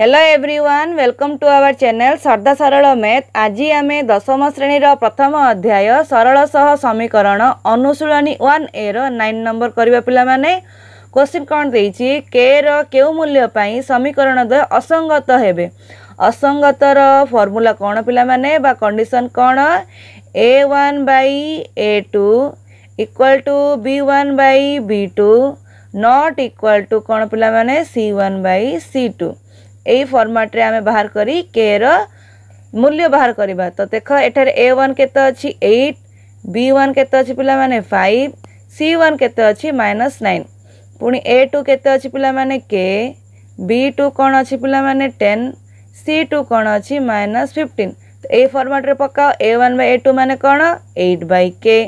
hello everyone welcome to our channel ସର୍ଦ୍ଦା ସରଳ math ଆଜି ଆମେ ଦଶମ ଶ୍ରେଣୀର ପ୍ରଥମ ଅଧ୍ୟାୟ ସରଳ ସହ ସମୀକରଣ ଅନୁଶୀଳନୀ ୱାନ୍ ଏର ନାଇନ୍ ନମ୍ବର କରିବା ପିଲାମାନେ କ୍ୱେଶ୍ଚିନ୍ କ'ଣ ଦେଇଛି କେର କେଉଁ ମୂଲ୍ୟ ପାଇଁ ସମୀକରଣ ଦ୍ୱୟ ଅସଙ୍ଗତ ହେବେ ଅସଙ୍ଗତର ଫର୍ମୁଲା କ'ଣ ପିଲାମାନେ ବା କଣ୍ଡିସନ୍ କ'ଣ a one by a two equal to b one by b two not equal to କ'ଣ ପିଲାମାନେ c one by c two ଏଇ ଫର୍ମାଟ୍ରେ ଆମେ ବାହାର କରି କେର ମୂଲ୍ୟ ବାହାର କରିବା ତ ଦେଖ ଏଠାରେ ଏ ୱାନ୍ କେତେ ଅଛି ଏଇଟ୍ ବି ୱାନ୍ କେତେ ଅଛି ପିଲାମାନେ ଫାଇଭ୍ ସି ୱାନ୍ କେତେ ଅଛି ମାଇନସ୍ ନାଇନ୍ ପୁଣି ଏ ଟୁ କେତେ ଅଛି ପିଲାମାନେ କେ ବି ଟୁ କ'ଣ ଅଛି ପିଲାମାନେ ଟେନ୍ ସି ଟୁ କ'ଣ ଅଛି ମାଇନସ୍ ଫିଫ୍ଟିନ୍ ତ ଏଇ ଫର୍ମାଟ୍ରେ ପକାଅ a one by a two ମାନେ କ'ଣ eight by k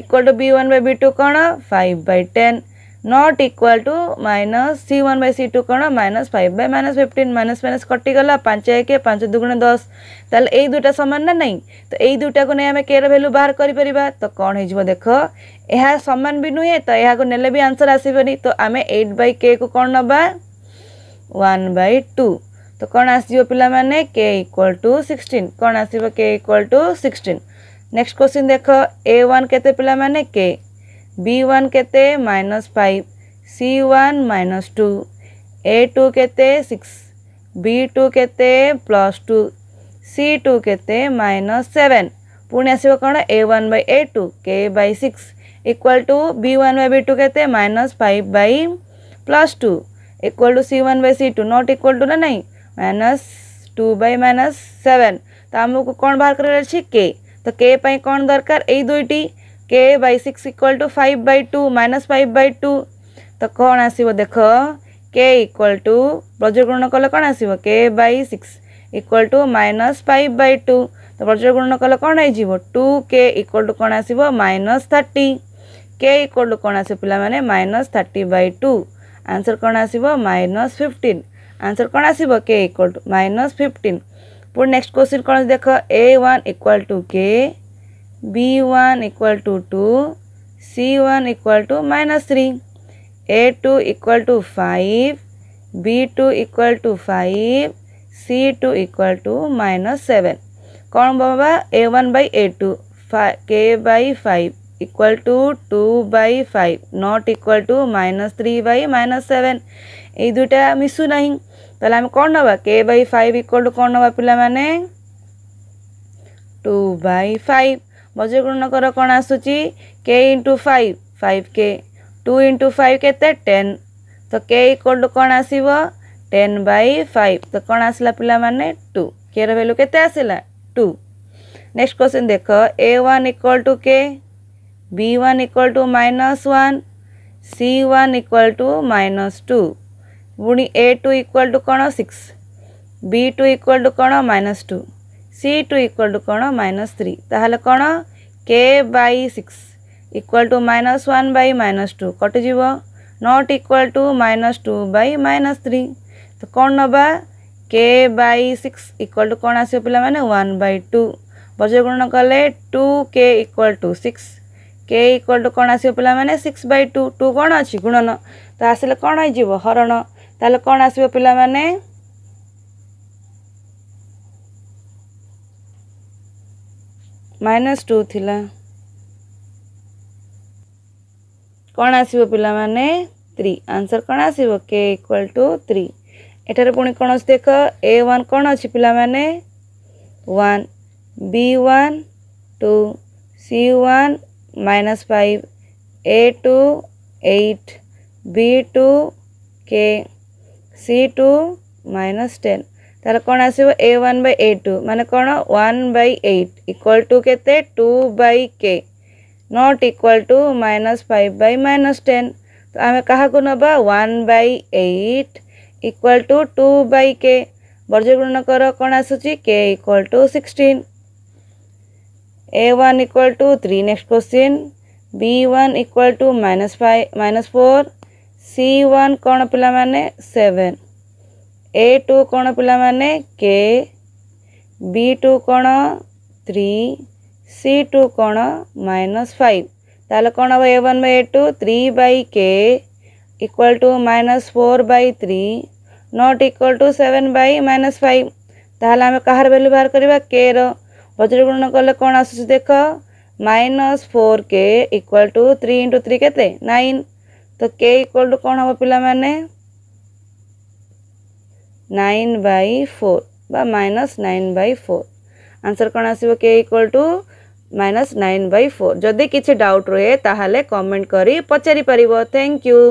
equal to b one by b two କ'ଣ five by ten not equal to minus c one by c two कौन minus five by minus fifteen minus minus कटिगला पांच एक पांच दुगुण दस तेल यही दुईटा सामान ना नहीं तो यही दुटा को नहीं आम के भैल्यू बाहर कर तो कौन हो देख यह सामान भी नुहे तो यह ने भी आंसर आसपनि तो आम एट बै के कौन ना वन बै टू तो कौन आस पाने के इक्वाल टू सिक्सटीन कौन आसो equal to sixteen next question देख ए वन के पाने के बी वन के minus five c one minus two a two के सिक्स बी टू के प्लस टू सी टू के माइनस सेवेन पुणी आसो कौन a one by a two k by six equal to b one by b two के minus five by plus two equal to c one by c two nut equal to ना ना minus two by minus seven तो आमको कौन बाहर कर तो के कौन दरकार यही दुईटी k by six equal to five by two minus five by two तो कौन आसो देख के इक्वाल टू प्रज्रग्रहण कले कौन आस k by six equal to minus five by two तो प्रज्रग्रहण कले कौन हो टू के इक्वाल टू कौन आस minus thirty k equal to कौन आस पाने minus thirty by two answer कौन आस माइनस फिफ्टन आंसर कौन आस इक्वाल टू माइनस फिफ्टन पुणी नेक्स्ट क्वेश्चन कौन देख a one equal to k b one equal to two c one equal to minus three a two equal to five b two equal to five c two equal to minus seven कौन बाबा a one by a two k by five equal to two by five not equal to minus three by minus seven এই দুইটা মিশু कौन তাহলে আমি কম নেবা k by five equal to কম নেবা পিলামানে টু ମଜୁରୀ ଗୁଣ କର କ'ଣ ଆସୁଛି k into five five k two into five କେତେ ଟେନ୍ ତ କେ ଇକ୍ୱାଲ୍ ଟୁ କ'ଣ ଆସିବ ଟେନ୍ ବାଇ ଫାଇଭ୍ ତ କ'ଣ ଆସିଲା ପିଲାମାନେ ଟୁ କେର ଭ୍ୟାଲ୍ୟୁ କେତେ ଆସିଲା ଟୁ ନେକ୍ସଟ କ୍ୱେଶ୍ଚିନ୍ ଦେଖ a one equal to k b one equal to minus one c one equal to minus two ପୁଣି ଏ ଟୁ ଇକ୍ୱାଲ୍ ଟୁ କ'ଣ six b two equal to କ'ଣ minus two c two equal to କ'ଣ minus three ତାହେଲେ କ'ଣ k by six equal to minus one by minus two କଟିଯିବ not equal to minus two by minus three ତ କ'ଣ ନେବା k by six equal to କ'ଣ ଆସିବ ପିଲାମାନେ ୱାନ୍ ବାଇ ଟୁ ବଜ୍ରଗୁଣନ କଲେ two k equal to six k equal to କ'ଣ ଆସିବ ପିଲାମାନେ ସିକ୍ସ ବାଇ ଟୁ ଟୁ କ'ଣ ଅଛି ଗୁଣନ ତ ଆସିଲେ କ'ଣ ହେଇଯିବ ହରଣ ତାହେଲେ କ'ଣ ଆସିବ ପିଲାମାନେ माइनस टू चा कण आस पण थ्री आनसर कस इक्वाल टू थ्री एटार पी कौन देख ए एन कण अशी पिला b one two c one minus five a two eight b two k c two minus ten ତାହେଲେ କ'ଣ ଆସିବ a one by a two ମାନେ କ'ଣ one by eight equal to କେତେ two by k not equal to minus five by minus ten ତ ଆମେ କାହାକୁ ନେବା one by eight equal to two by k ବର୍ଜ୍ୟଗୁଣକର କ'ଣ ଆସୁଛି k equal to sixteen a one equal to three next question b one equal to minus five minus four c one କ'ଣ ପିଲାମାନେ seven a two କ'ଣ ପିଲାମାନେ k b two କ'ଣ three c two କ'ଣ minus five ତାହେଲେ କ'ଣ ହେବ a one by a two three by k equal to minus four by three not equal to seven by minus five ତାହେଲେ ଆମେ କାହାର ଭ୍ୟାଲ୍ୟୁ ବାହାର କରିବା କେର ବଜ୍ରଗୁଣନ କଲେ କ'ଣ ଆସୁଛି ଦେଖ minus four k equal to three into three କେତେ ନାଇନ୍ ତ କେ ଇକ୍ୱାଲ୍ ଟୁ କ'ଣ ହେବ ପିଲାମାନେ 9/4 બ - 9/4 આન્સર કણ આવ シ વ કે ઇક્વલ ટુ -9/4 જોદી કીછે ડાઉટ રહે તાહલે કમેન્ટ કરી પછારી પરિવો થેન્ક યુ